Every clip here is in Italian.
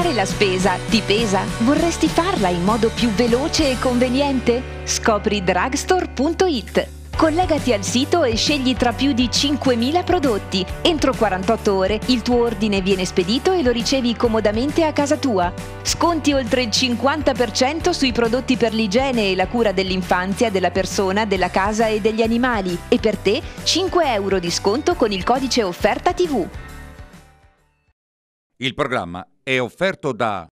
Fare la spesa ti pesa? Vorresti farla in modo più veloce e conveniente? Scopri drugstore.it. Collegati al sito e scegli tra più di 5.000 prodotti. Entro 48 ore il tuo ordine viene spedito e lo ricevi comodamente a casa tua. Sconti oltre il 50% sui prodotti per l'igiene e la cura dell'infanzia, della persona, della casa e degli animali. E per te 5 euro di sconto con il codice offerta TV. Il programma è offerto da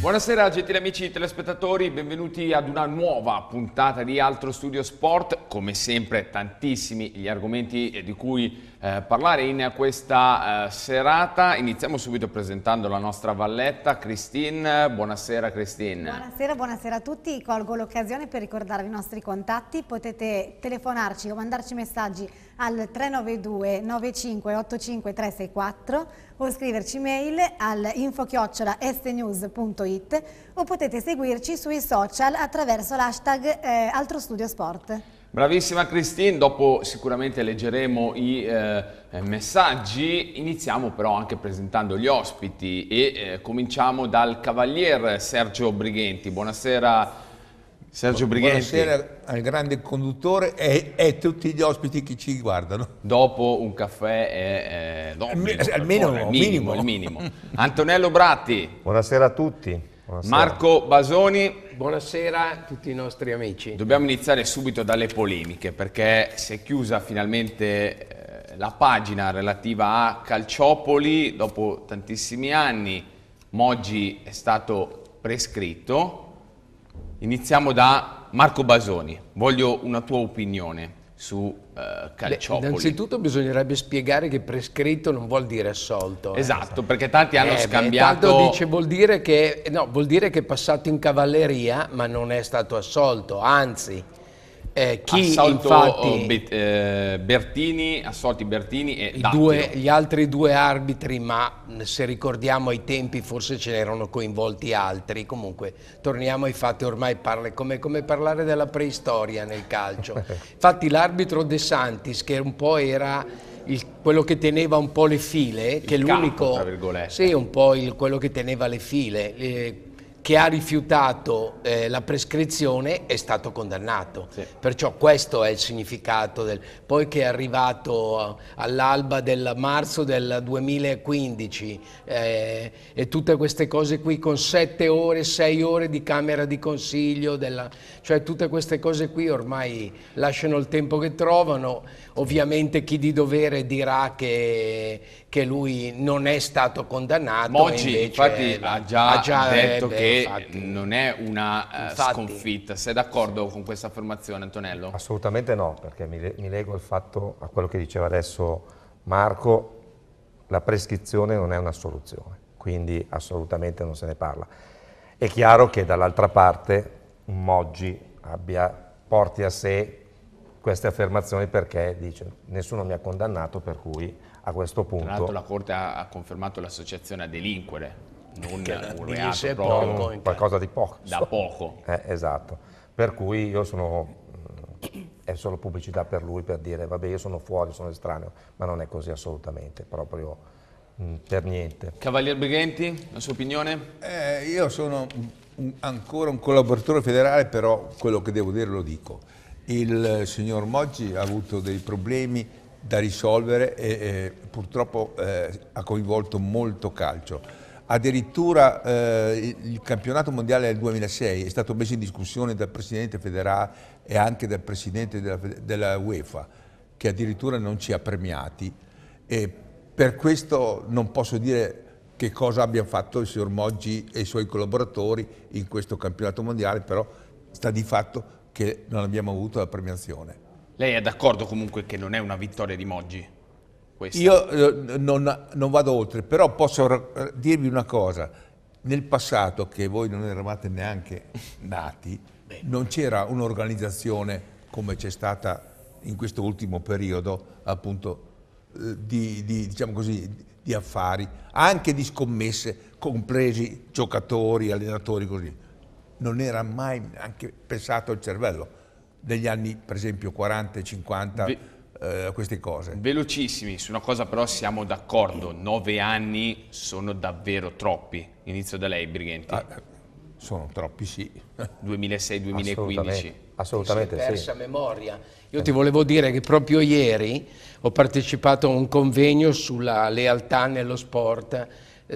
Buonasera gentili amici telespettatori, benvenuti ad una nuova puntata di Altro Studio Sport. Come sempre tantissimi gli argomenti di cui eh, parlare in questa eh, serata. Iniziamo subito presentando la nostra valletta, Christine. Buonasera Christine. Buonasera, buonasera a tutti. Colgo l'occasione per ricordarvi i nostri contatti. Potete telefonarci o mandarci messaggi al 392 95 85 364 o scriverci mail al infochiocciola infochiocciola.stnews.it o potete seguirci sui social attraverso l'hashtag eh, Altro Sport. Bravissima Christine, dopo sicuramente leggeremo i eh, messaggi, iniziamo però anche presentando gli ospiti e eh, cominciamo dal cavalier Sergio Brighenti. Buonasera Sergio Brighenti. Buonasera al grande conduttore e, a tutti gli ospiti che ci guardano. Dopo un caffè è, è d'obbligo, almeno favore, minimo, minimo. minimo. Antonello Bratti. Buonasera a tutti. Buonasera. Marco Basoni. Buonasera a tutti i nostri amici. Dobbiamo iniziare subito dalle polemiche perché si è chiusa finalmente eh, la pagina relativa a Calciopoli dopo tantissimi anni. Moggi è stato prescritto. Iniziamo da Marco Basoni. Voglio una tua opinione su eh, Calciopoli. Beh, innanzitutto bisognerebbe spiegare che prescritto non vuol dire assolto. Eh. Esatto, eh. perché tanti hanno eh, scambiato... Tanto dice vuol dire, che, no, vuol dire che è passato in cavalleria ma non è stato assolto, anzi eh, chi Assalto, infatti, eh, Be eh, Bertini, assolti Bertini e due, gli altri due arbitri, ma se ricordiamo ai tempi forse ce n'erano coinvolti altri. Comunque torniamo ai fatti, ormai parla, come, come parlare della preistoria nel calcio. Infatti l'arbitro De Santis, che un po' era il, quello che teneva un po' le file, il che l'unico, sì, un po' il, quello che teneva le file, eh, che ha rifiutato eh, la prescrizione è stato condannato. Sì. Perciò questo è il significato. Del... Poi che è arrivato eh, all'alba del marzo del 2015 eh, e tutte queste cose qui con sette ore, sei ore di Camera di Consiglio, della... cioè tutte queste cose qui ormai lasciano il tempo che trovano. Ovviamente chi di dovere dirà che, che lui non è stato condannato. Oggi infatti ha già, ha già eh, detto beh, che infatti. non è una eh, infatti. sconfitta. Sei d'accordo con questa affermazione Antonello? Assolutamente no, perché mi, mi lego al fatto, a quello che diceva adesso Marco, la prescrizione non è una soluzione, quindi assolutamente non se ne parla. È chiaro che dall'altra parte un Moggi abbia, porti a sé queste affermazioni perché dice nessuno mi ha condannato per cui a questo punto... Tra l'altro la Corte ha, ha confermato l'associazione a delinquere, non un reato proprio, non qualcosa di poco. Da poco. Eh, esatto, per cui io sono... Eh, è solo pubblicità per lui per dire vabbè io sono fuori, sono estraneo, ma non è così assolutamente, proprio mh, mm, per niente. Cavalier Brighenti, la sua opinione? Eh, io sono un, ancora un collaboratore federale, però quello che devo dire lo dico il signor Moggi ha avuto dei problemi da risolvere e, e purtroppo eh, ha coinvolto molto calcio. Addirittura eh, il campionato mondiale del 2006 è stato messo in discussione dal presidente federale e anche dal presidente della, della UEFA, che addirittura non ci ha premiati. E per questo non posso dire che cosa abbiano fatto il signor Moggi e i suoi collaboratori in questo campionato mondiale, però sta di fatto che non abbiamo avuto la premiazione. Lei è d'accordo comunque che non è una vittoria di Moggi? Questa? Io eh, non, non vado oltre, però posso dirvi una cosa. Nel passato, che voi non eravate neanche nati, non c'era un'organizzazione come c'è stata in questo ultimo periodo, appunto, eh, di, di, diciamo così, di affari, anche di scommesse, compresi giocatori, allenatori, così non era mai neanche pensato il cervello degli anni per esempio 40 50 Ve eh, queste cose velocissimi su una cosa però siamo d'accordo nove anni sono davvero troppi inizio da lei Brighenti ah, sono troppi sì 2006-2015 assolutamente, assolutamente persa sì. memoria io ti volevo dire che proprio ieri ho partecipato a un convegno sulla lealtà nello sport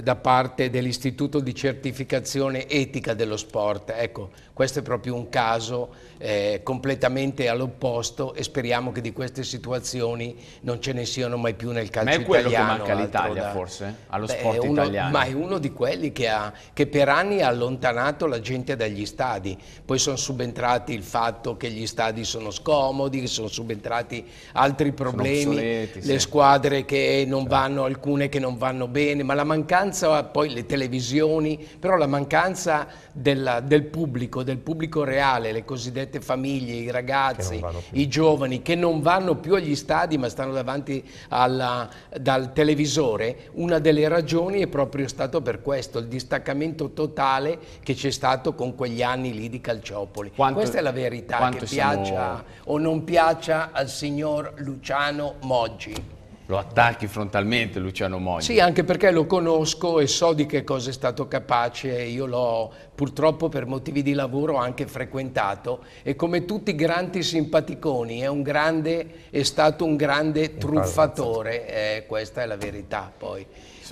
da parte dell'Istituto di Certificazione Etica dello Sport. Ecco, questo è proprio un caso eh, completamente all'opposto e speriamo che di queste situazioni non ce ne siano mai più nel calcio italiano. Ma è quello italiano, che manca all'Italia forse, allo Beh, sport uno, italiano. Ma è uno di quelli che, ha, che per anni ha allontanato la gente dagli stadi. Poi sono subentrati il fatto che gli stadi sono scomodi, sono subentrati altri problemi, obsoleti, le sì. squadre che non vanno, alcune che non vanno bene, ma la mancanza, poi le televisioni, però la mancanza della, del pubblico, del pubblico reale, le cosiddette famiglie, i ragazzi, i giovani che non vanno più agli stadi ma stanno davanti alla, dal televisore, una delle ragioni è proprio stato per questo, il distaccamento totale che c'è stato con quegli anni lì di Calciopoli. Quanto, Questa è la verità, che piaccia siamo... o non piaccia al signor Luciano Moggi lo attacchi frontalmente Luciano Mogni. Sì, anche perché lo conosco e so di che cosa è stato capace, io l'ho purtroppo per motivi di lavoro anche frequentato e come tutti i grandi simpaticoni è, un grande, è stato un grande truffatore, eh, questa è la verità poi.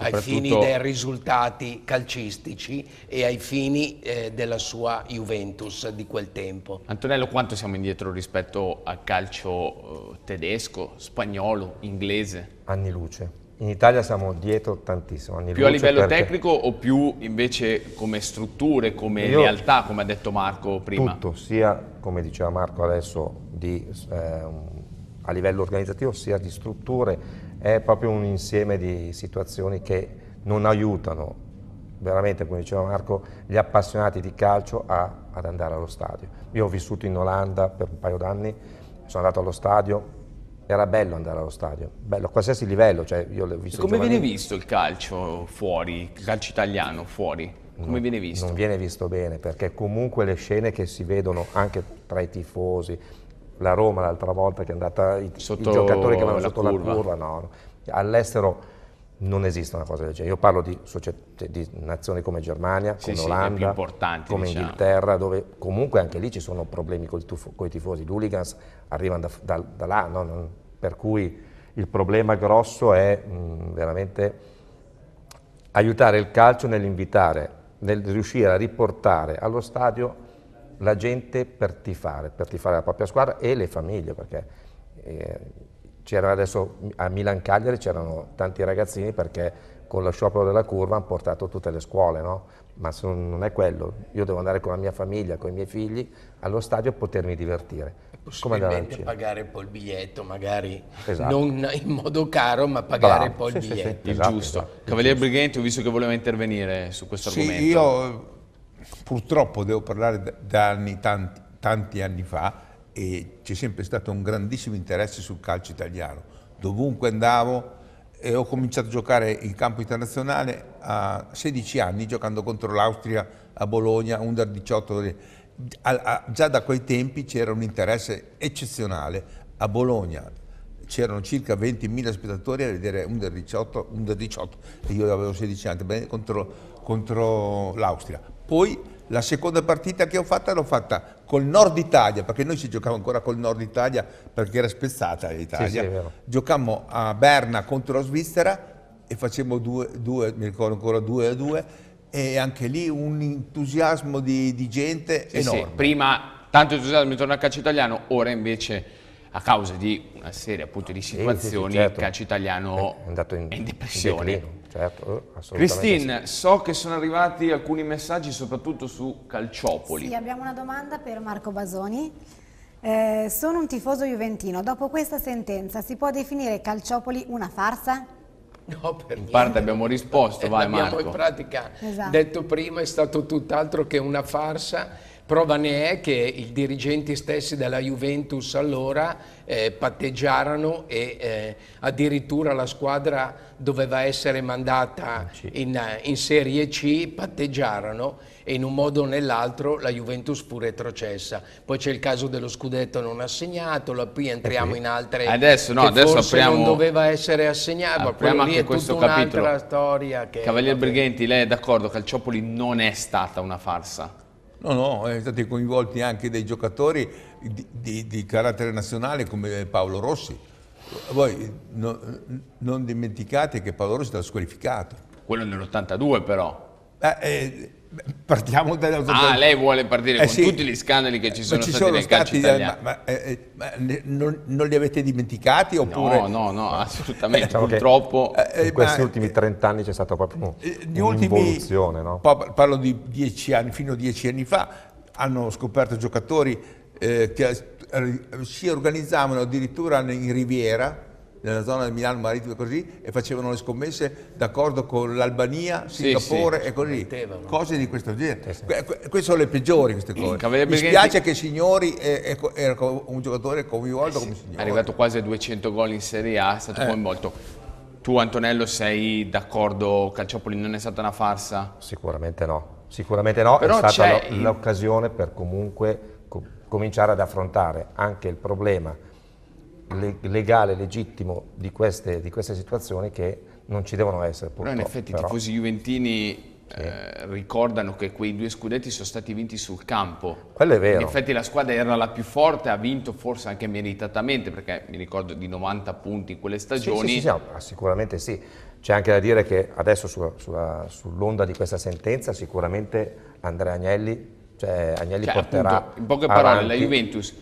Soprattutto... ai fini dei risultati calcistici e ai fini eh, della sua Juventus di quel tempo. Antonello, quanto siamo indietro rispetto al calcio eh, tedesco, spagnolo, inglese? Anni luce. In Italia siamo dietro tantissimo. più a livello perché... tecnico o più invece come strutture, come Io... realtà, come ha detto Marco prima? Tutto, sia come diceva Marco adesso di, eh, a livello organizzativo, sia di strutture è proprio un insieme di situazioni che non aiutano veramente, come diceva Marco, gli appassionati di calcio a, ad andare allo stadio. Io ho vissuto in Olanda per un paio d'anni, sono andato allo stadio, era bello andare allo stadio, bello a qualsiasi livello. Cioè io l'ho visto e come giovanile. viene visto il calcio fuori, il calcio italiano fuori? Come non, viene visto? Non viene visto bene perché comunque le scene che si vedono anche tra i tifosi, la Roma l'altra volta che è andata, i, sotto i giocatori che vanno sotto curva. la curva, no. All'estero non esiste una cosa del genere. Io parlo di, di nazioni come Germania, sì, come Olanda, come diciamo. Inghilterra, dove comunque anche lì ci sono problemi con i tifosi. l'Hooligans arrivano da, da, da là, no? per cui il problema grosso è mh, veramente aiutare il calcio nell'invitare, nel riuscire a riportare allo stadio la gente per tifare, per tifare la propria squadra e le famiglie, perché eh, c'erano adesso a Milan Cagliari c'erano tanti ragazzini perché con lo sciopero della curva hanno portato tutte le scuole, no? ma non è quello, io devo andare con la mia famiglia, con i miei figli allo stadio e potermi divertire. Possibilmente pagare poi il biglietto, magari esatto. non in modo caro, ma pagare Bravo. poi il sì, biglietto. Sì, sì. Esatto, il esatto, giusto. Esatto. Cavaliere Brighenti, ho visto che voleva intervenire su questo argomento. Io purtroppo devo parlare da anni, tanti, tanti anni fa, e c'è sempre stato un grandissimo interesse sul calcio italiano. Dovunque andavo e eh, ho cominciato a giocare in campo internazionale a 16 anni, giocando contro l'Austria a Bologna, under 18. Già da quei tempi c'era un interesse eccezionale. A Bologna c'erano circa 20.000 spettatori a vedere under 18, under 18 e io avevo 16 anni, contro, contro l'Austria poi la seconda partita che ho fatta l'ho fatta col Nord Italia, perché noi ci giocavamo ancora col Nord Italia perché era spezzata l'Italia. Sì, sì, Giocammo a Berna contro la Svizzera e facemmo due, mi ricordo ancora due a due, e anche lì un entusiasmo di, di gente sì, enorme. Sì. Prima tanto entusiasmo intorno al calcio italiano, ora invece a causa di una serie appunto di situazioni certo. il calcio italiano è, in, è in depressione. In certo, eh, Christine, so che sono arrivati alcuni messaggi soprattutto su Calciopoli. Sì, abbiamo una domanda per Marco Basoni. Eh, sono un tifoso juventino, dopo questa sentenza si può definire Calciopoli una farsa? No, per In parte abbiamo risposto, vai Marco. in pratica esatto. detto prima è stato tutt'altro che una farsa Prova ne è che i dirigenti stessi della Juventus allora eh, patteggiarono e eh, addirittura la squadra doveva essere mandata ah, in, eh, in Serie C, patteggiarono e in un modo o nell'altro la Juventus fu retrocessa. Poi c'è il caso dello scudetto non assegnato, la qui entriamo eh in altre adesso, no, adesso apriamo, non doveva essere assegnato, apriamo anche questo capitolo. Cavalier Breghenti, lei è d'accordo Calciopoli non è stata una farsa? No, no, sono eh, stati coinvolti anche dei giocatori di, di, di carattere nazionale come Paolo Rossi. Voi no, non dimenticate che Paolo Rossi è stato squalificato. Quello nell'82 però. Eh, eh, Partiamo dall'autorità. Ah, lei vuole partire eh, con sì. tutti gli scandali che ci sono, ci sono stati, stati eh, ma, ma, eh, eh ma non, non, li avete dimenticati? Oppure... No, no, no, eh, assolutamente. Diciamo eh, Purtroppo che, in questi ultimi trent'anni c'è stata proprio un'evoluzione. No? Parlo di dieci anni, fino a dieci anni fa hanno scoperto giocatori che si organizzavano addirittura in Riviera nella zona di Milano Marittimo così e facevano le scommesse d'accordo con l'Albania, Singapore sì, sì. e così cose di questo genere sì, queste sono le peggiori queste mm, cose mi spiace che Signori era un giocatore coinvolto eh come Signori è arrivato quasi a 200 gol in Serie A è stato eh. coinvolto tu Antonello sei d'accordo Calciopoli non è stata una farsa? sicuramente no sicuramente no Però è stata l'occasione il... per comunque cominciare ad affrontare anche il problema legale, legittimo di queste, di queste situazioni che non ci devono essere purtroppo. Però in effetti però. i tifosi juventini sì. Eh, ricordano che quei due scudetti sono stati vinti sul campo. Quello è vero. In effetti la squadra era la più forte, ha vinto forse anche meritatamente, perché mi ricordo di 90 punti in quelle stagioni. Sì, sì, sì, sì sicuramente sì. C'è anche da dire che adesso sull'onda di questa sentenza sicuramente Andrea Agnelli, cioè Agnelli cioè, porterà appunto, In poche parole avanti. la Juventus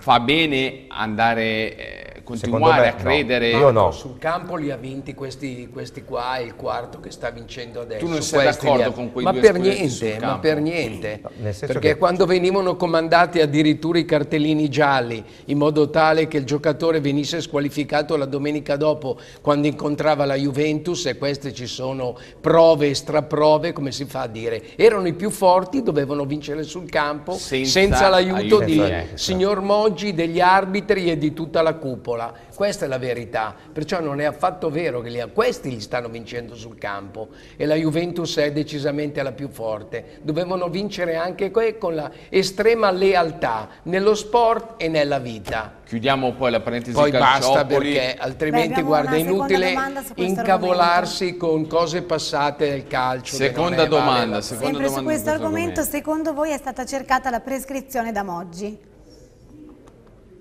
fa bene andare eh, continuare me, a credere no, no. sul campo li ha vinti questi, questi qua e il quarto che sta vincendo adesso tu non sei d'accordo con quei ma due per niente, ma per niente no, perché che... quando venivano comandati addirittura i cartellini gialli in modo tale che il giocatore venisse squalificato la domenica dopo quando incontrava la Juventus e queste ci sono prove e straprove come si fa a dire erano i più forti dovevano vincere sul campo senza, senza l'aiuto di eh, signor Moggi degli arbitri e di tutta la cupola scuola, questa è la verità, perciò non è affatto vero che li, questi li stanno vincendo sul campo e la Juventus è decisamente la più forte, dovevano vincere anche qui con la estrema lealtà nello sport e nella vita. Chiudiamo poi la parentesi Poi basta perché altrimenti Beh, guarda è inutile incavolarsi argomento. con cose passate del calcio. Seconda domanda. Vale seconda Sempre domanda su questo argomento, argomento, secondo voi è stata cercata la prescrizione da Moggi?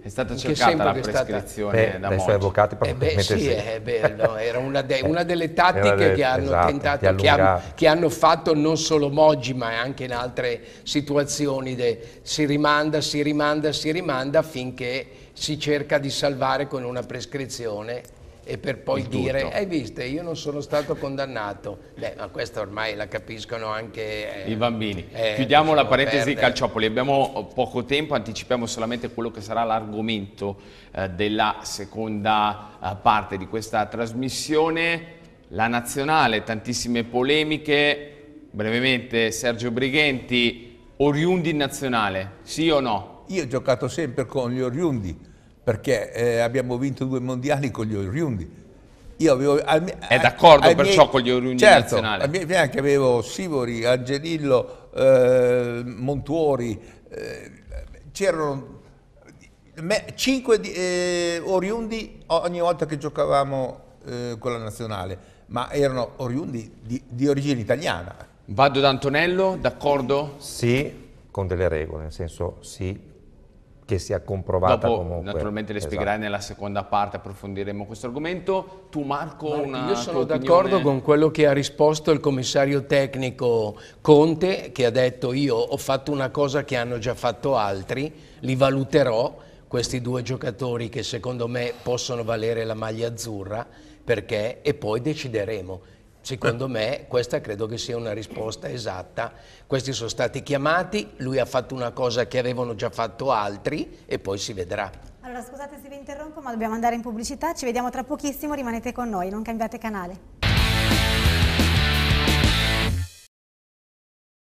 È stata In cercata la prescrizione stata... beh, da dai suoi avvocati probabilmente eh beh, sì. Eh, beh, no, era una, de una, delle tattiche del... che, hanno esatto, tentato, che, hanno, che hanno fatto non solo Moggi ma anche in altre situazioni. De... si rimanda, si rimanda, si rimanda finché si cerca di salvare con una prescrizione e per poi Il dire tutto. hai visto io non sono stato condannato Beh, ma questo ormai la capiscono anche eh, i bambini eh, chiudiamo la parentesi di calciopoli abbiamo eh, poco tempo anticipiamo solamente quello che sarà l'argomento eh, della seconda eh, parte di questa trasmissione la nazionale tantissime polemiche brevemente Sergio Brighenti oriundi in nazionale sì o no? Io ho giocato sempre con gli oriundi perché eh, abbiamo vinto due mondiali con gli oriundi. Io avevo, al, È d'accordo perciò miei, con gli oriundi certo, nazionali? Certo, a miei fianchi avevo Sivori, Angelillo, eh, Montuori, eh, c'erano cinque eh, oriundi ogni volta che giocavamo eh, con la nazionale, ma erano oriundi di, di origine italiana. Vado da Antonello, d'accordo? Sì, con delle regole, nel senso sì, che sia comprovata Dopo, comunque. naturalmente le esatto. spiegherai esatto. nella seconda parte, approfondiremo questo argomento. Tu Marco, Marco una Io sono d'accordo con quello che ha risposto il commissario tecnico Conte, che ha detto io ho fatto una cosa che hanno già fatto altri, li valuterò, questi due giocatori che secondo me possono valere la maglia azzurra, perché, e poi decideremo. Secondo me questa credo che sia una risposta esatta. Questi sono stati chiamati, lui ha fatto una cosa che avevano già fatto altri e poi si vedrà. Allora scusate se vi interrompo ma dobbiamo andare in pubblicità, ci vediamo tra pochissimo, rimanete con noi, non cambiate canale.